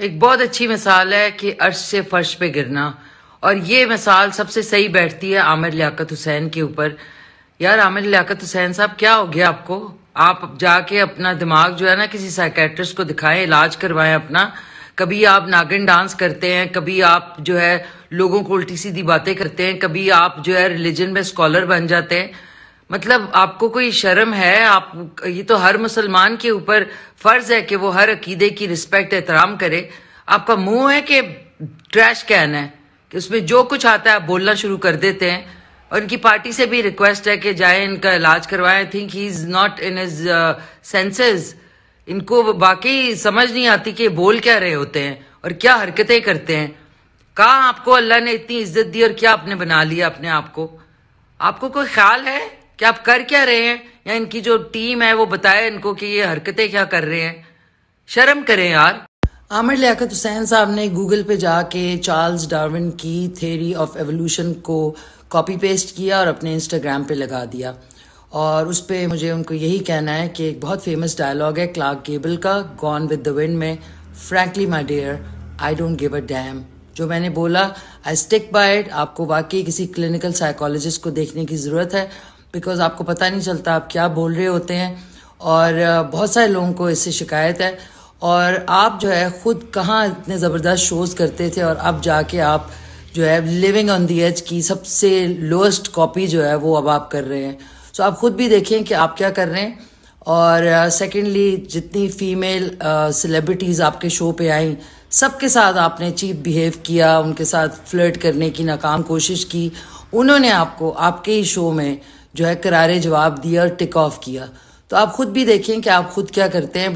एक बहुत अच्छी मिसाल है कि अर्श से फर्श पे गिरना और ये मिसाल सबसे सही बैठती है आमिर लियाकत हुसैन के ऊपर यार आमिर लियाकत हुसैन साहब क्या हो गया आपको आप जाके अपना दिमाग जो है ना किसी साइकेट्रिस्ट को दिखाएं इलाज करवाएं अपना कभी आप नागिन डांस करते हैं कभी आप जो है लोगों को उल्टी सीधी बातें करते हैं कभी आप जो है रिलीजन में स्कॉलर बन जाते हैं मतलब आपको कोई शर्म है आप ये तो हर मुसलमान के ऊपर फर्ज है कि वो हर अकीदे की रिस्पेक्ट एहतराम करे आपका मुंह है कि ट्रैश कैन है कि उसमें जो कुछ आता है आप बोलना शुरू कर देते हैं और इनकी पार्टी से भी रिक्वेस्ट है कि जाए इनका इलाज करवाएं think he is not in his senses इनको बाकी समझ नहीं आती कि बोल क्या रहे होते हैं और क्या हरकतें करते हैं कहा आपको अल्लाह ने इतनी इज्जत दी और क्या आपने बना लिया अपने आप को आपको कोई ख्याल है कि आप कर क्या रहे हैं या इनकी जो टीम है वो बताए इनको कि ये हरकतें क्या कर रहे हैं शर्म करें यार आमिर लियाकत हुसैन साहब ने गूगल पे जाके चार्ल्स डार्विन की थेरी ऑफ एवोल्यूशन को कॉपी पेस्ट किया और अपने इंस्टाग्राम पे लगा दिया और उस पर मुझे उनको यही कहना है कि एक बहुत फेमस डायलॉग है क्लार्क गेबल का गॉन विद द विंड में frankly my dear I don't give a damn जो मैंने बोला आई स्टिक बाय इट आपको वाकई किसी क्लिनिकल साइकोलॉजिस्ट को देखने की ज़रूरत है बिकॉज आपको पता नहीं चलता आप क्या बोल रहे होते हैं और बहुत सारे लोगों को इससे शिकायत है और आप जो है ख़ुद कहाँ इतने ज़बरदस्त शोज़ करते थे और अब जाके आप जो है लिविंग ऑन दी एज की सबसे लोएस्ट कॉपी जो है वो अब आप कर रहे हैं सो so, आप ख़ुद भी देखें कि आप क्या कर रहे हैं और सेकेंडली uh, जितनी फीमेल सेलिब्रिटीज़ uh, आपके शो पे आई सबके साथ आपने चीप बिहेव किया उनके साथ फ्लर्ट करने की नाकाम कोशिश की उन्होंने आपको आपके ही शो में जो है करारे जवाब दिया और टिक ऑफ किया तो आप खुद भी देखें कि आप खुद क्या करते हैं